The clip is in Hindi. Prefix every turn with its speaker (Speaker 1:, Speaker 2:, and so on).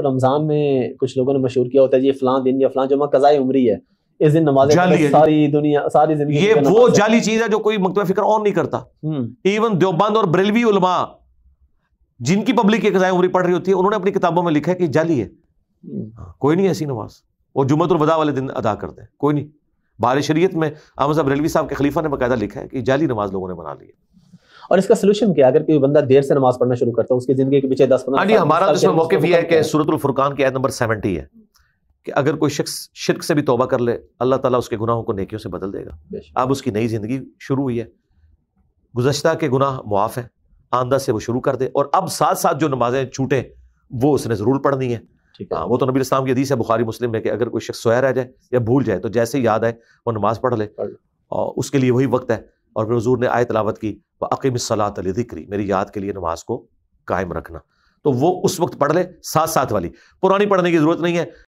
Speaker 1: तो रमज़ान में कुछ लोगों ने मशहूर किया होता है जी फलां दिन या फलां जुमा कज़ाई उम्री है इस दिन नमाज सारी दुनिया सारी जिंदगी ये वो जाली
Speaker 2: चीज़ है जो कोई मकतब फिक्र ऑन नहीं करता इवन हम्म। देवबंद और बरेलवी उलमा जिनकी पब्लिक ये कज़ाई उम्री पढ़ रही होती है उन्होंने अपनी किताबों में लिखा है कि जाली है
Speaker 1: हम्म।
Speaker 2: हाँ, कोई नहीं ऐसी नमाज और वदा वाले दिन अदा करते हैं कोई नहीं बार शरीयत में अहमद साहब रेलवी साहब के खलीफा ने बकायदा लिखा है कि जाली नमाज लोगों ने बना ली है
Speaker 1: और इसका सलूशन क्या अगर कोई बंदा देर से नमाज पढ़ना शुरू करता है उसकी जिंदगी के पीछे दस पंद्रह हाँ हमारा तो मौके भी है
Speaker 2: कि सूरतुल फुरकान की आयत नंबर सेवेंटी है कि अगर कोई शख्स शिरक से भी तोबा कर ले अल्लाह ताला उसके गुनाहों को नेकियों से बदल देगा अब उसकी नई ज़िंदगी शुरू हुई है गुजशत के गुनाह मुआफ़ है आंदा से वो शुरू कर दे और अब साथ साथ जो नमाजें छूटें वो उसने ज़रूर पढ़नी है आ, हाँ, वो तो नबी इस्लाम की हदीस है बुखारी मुस्लिम में कि अगर कोई शख्स सोया रह जाए या भूल जाए तो जैसे याद आए वो नमाज़ पढ़ ले और उसके लिए वही वक्त है और फिर हजूर ने आय तलावत की व अकीम सलात दिक्री मेरी याद के लिए नमाज को कायम रखना तो वो उस वक्त पढ़ ले साथ साथ वाली पुरानी पढ़ने की ज़रूरत नहीं है